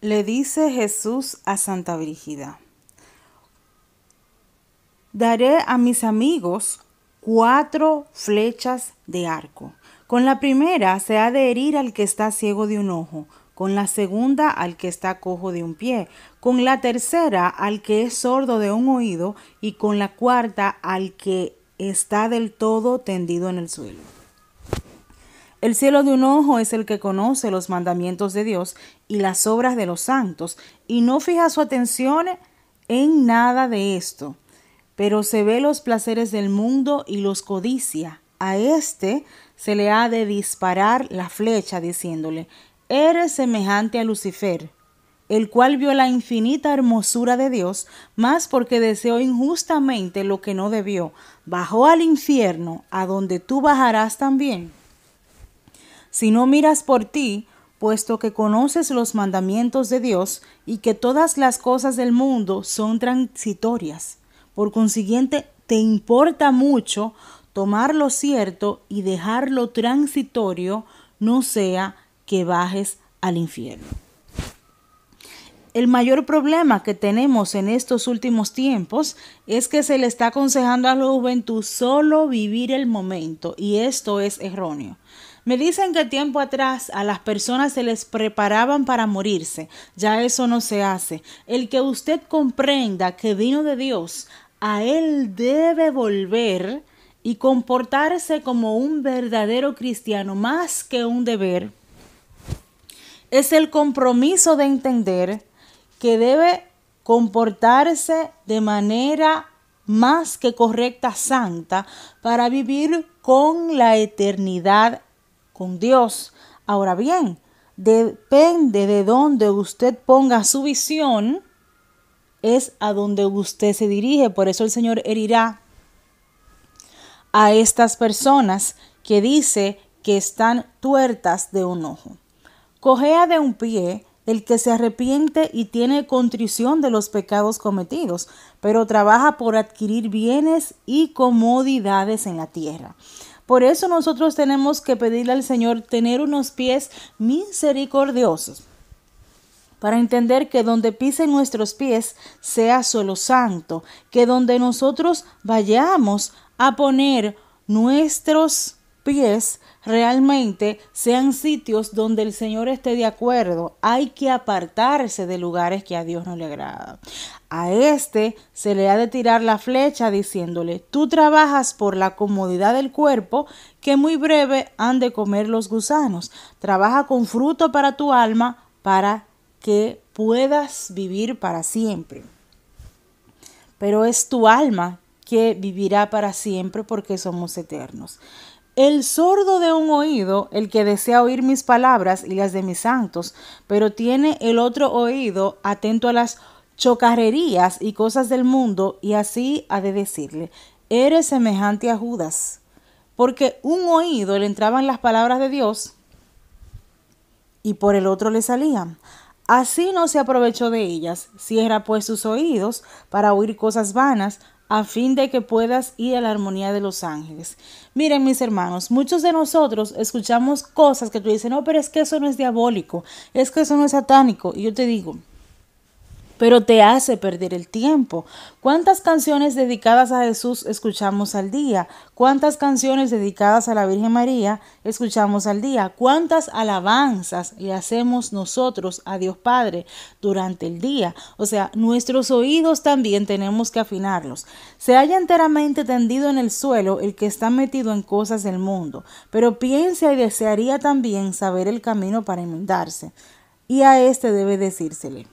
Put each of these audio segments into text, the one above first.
le dice Jesús a Santa Brígida, daré a mis amigos cuatro flechas de arco. Con la primera se ha de herir al que está ciego de un ojo, con la segunda al que está cojo de un pie, con la tercera al que es sordo de un oído y con la cuarta al que está del todo tendido en el suelo. El cielo de un ojo es el que conoce los mandamientos de Dios y las obras de los santos, y no fija su atención en nada de esto, pero se ve los placeres del mundo y los codicia. A éste se le ha de disparar la flecha, diciéndole, Eres semejante a Lucifer, el cual vio la infinita hermosura de Dios, más porque deseó injustamente lo que no debió, bajó al infierno, a donde tú bajarás también si no miras por ti, puesto que conoces los mandamientos de Dios y que todas las cosas del mundo son transitorias. Por consiguiente, te importa mucho tomar lo cierto y dejar lo transitorio, no sea que bajes al infierno. El mayor problema que tenemos en estos últimos tiempos es que se le está aconsejando a la juventud solo vivir el momento y esto es erróneo. Me dicen que tiempo atrás a las personas se les preparaban para morirse. Ya eso no se hace. El que usted comprenda que vino de Dios, a él debe volver y comportarse como un verdadero cristiano más que un deber. Es el compromiso de entender que debe comportarse de manera más que correcta, santa, para vivir con la eternidad con Dios. Ahora bien, depende de dónde usted ponga su visión, es a donde usted se dirige. Por eso el Señor herirá a estas personas que dice que están tuertas de un ojo. Cojea de un pie el que se arrepiente y tiene contrición de los pecados cometidos, pero trabaja por adquirir bienes y comodidades en la tierra. Por eso nosotros tenemos que pedirle al Señor tener unos pies misericordiosos para entender que donde pisen nuestros pies sea solo santo, que donde nosotros vayamos a poner nuestros pies realmente sean sitios donde el Señor esté de acuerdo. Hay que apartarse de lugares que a Dios no le agrada A este se le ha de tirar la flecha diciéndole, tú trabajas por la comodidad del cuerpo que muy breve han de comer los gusanos. Trabaja con fruto para tu alma para que puedas vivir para siempre. Pero es tu alma que vivirá para siempre porque somos eternos el sordo de un oído, el que desea oír mis palabras y las de mis santos, pero tiene el otro oído atento a las chocarrerías y cosas del mundo, y así ha de decirle, eres semejante a Judas, porque un oído le entraban las palabras de Dios y por el otro le salían. Así no se aprovechó de ellas, cierra pues sus oídos para oír cosas vanas, a fin de que puedas ir a la armonía de los ángeles. Miren mis hermanos, muchos de nosotros escuchamos cosas que tú dices, no, pero es que eso no es diabólico, es que eso no es satánico. Y yo te digo, pero te hace perder el tiempo. ¿Cuántas canciones dedicadas a Jesús escuchamos al día? ¿Cuántas canciones dedicadas a la Virgen María escuchamos al día? ¿Cuántas alabanzas le hacemos nosotros a Dios Padre durante el día? O sea, nuestros oídos también tenemos que afinarlos. Se halla enteramente tendido en el suelo el que está metido en cosas del mundo, pero piensa y desearía también saber el camino para inundarse. Y a este debe decírsele.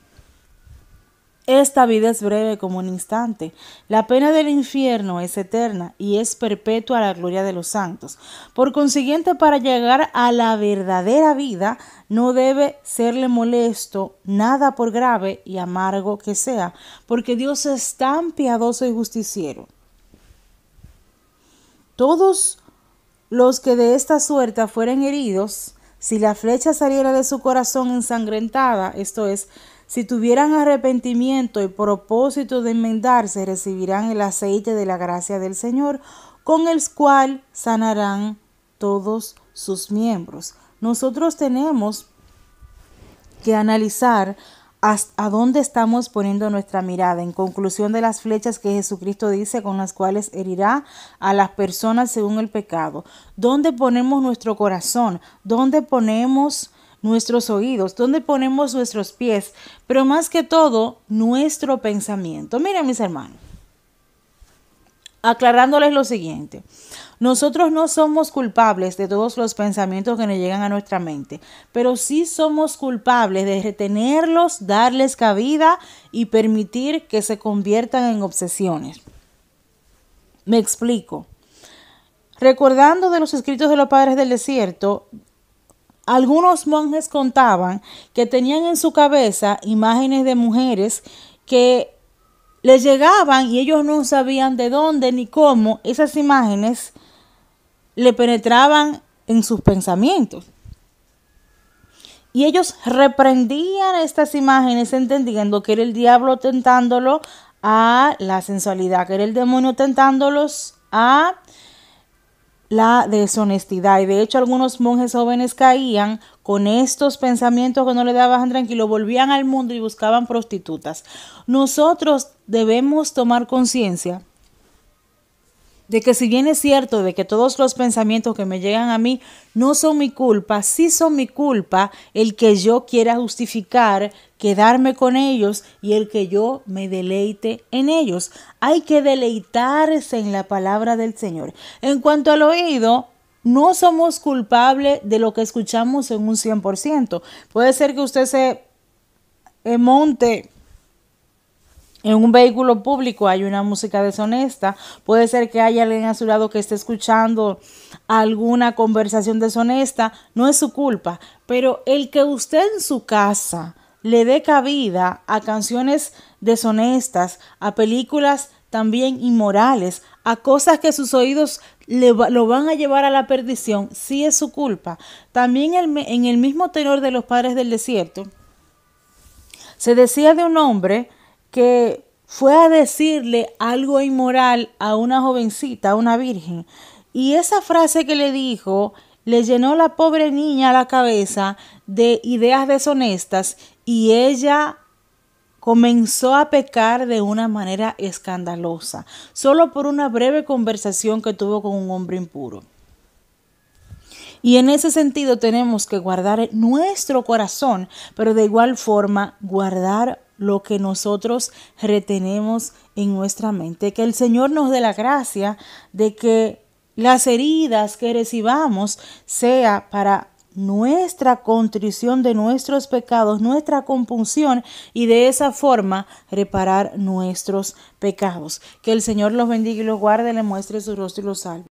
Esta vida es breve como un instante. La pena del infierno es eterna y es perpetua la gloria de los santos. Por consiguiente, para llegar a la verdadera vida, no debe serle molesto nada por grave y amargo que sea, porque Dios es tan piadoso y justiciero. Todos los que de esta suerte fueren heridos, si la flecha saliera de su corazón ensangrentada, esto es, si tuvieran arrepentimiento y propósito de enmendarse, recibirán el aceite de la gracia del Señor, con el cual sanarán todos sus miembros. Nosotros tenemos que analizar a dónde estamos poniendo nuestra mirada en conclusión de las flechas que Jesucristo dice con las cuales herirá a las personas según el pecado. ¿Dónde ponemos nuestro corazón? ¿Dónde ponemos nuestros oídos, dónde ponemos nuestros pies, pero más que todo, nuestro pensamiento. Miren, mis hermanos, aclarándoles lo siguiente. Nosotros no somos culpables de todos los pensamientos que nos llegan a nuestra mente, pero sí somos culpables de retenerlos, darles cabida y permitir que se conviertan en obsesiones. Me explico. Recordando de los escritos de los padres del desierto, algunos monjes contaban que tenían en su cabeza imágenes de mujeres que les llegaban y ellos no sabían de dónde ni cómo esas imágenes le penetraban en sus pensamientos. Y ellos reprendían estas imágenes entendiendo que era el diablo tentándolo a la sensualidad, que era el demonio tentándolos a la deshonestidad. Y de hecho algunos monjes jóvenes caían con estos pensamientos que no le daban tranquilo, volvían al mundo y buscaban prostitutas. Nosotros debemos tomar conciencia de que si bien es cierto de que todos los pensamientos que me llegan a mí no son mi culpa, sí son mi culpa el que yo quiera justificar quedarme con ellos y el que yo me deleite en ellos. Hay que deleitarse en la palabra del Señor. En cuanto al oído, no somos culpables de lo que escuchamos en un 100%. Puede ser que usted se eh, monte en un vehículo público hay una música deshonesta, puede ser que haya alguien a su lado que esté escuchando alguna conversación deshonesta, no es su culpa, pero el que usted en su casa le dé cabida a canciones deshonestas, a películas también inmorales, a cosas que sus oídos lo van a llevar a la perdición, sí es su culpa. También en el mismo tenor de los padres del desierto, se decía de un hombre, que fue a decirle algo inmoral a una jovencita, a una virgen. Y esa frase que le dijo le llenó la pobre niña la cabeza de ideas deshonestas y ella comenzó a pecar de una manera escandalosa, solo por una breve conversación que tuvo con un hombre impuro. Y en ese sentido tenemos que guardar nuestro corazón, pero de igual forma guardar lo que nosotros retenemos en nuestra mente. Que el Señor nos dé la gracia de que las heridas que recibamos sea para nuestra contrición de nuestros pecados, nuestra compunción y de esa forma reparar nuestros pecados. Que el Señor los bendiga y los guarde, le muestre su rostro y los salve.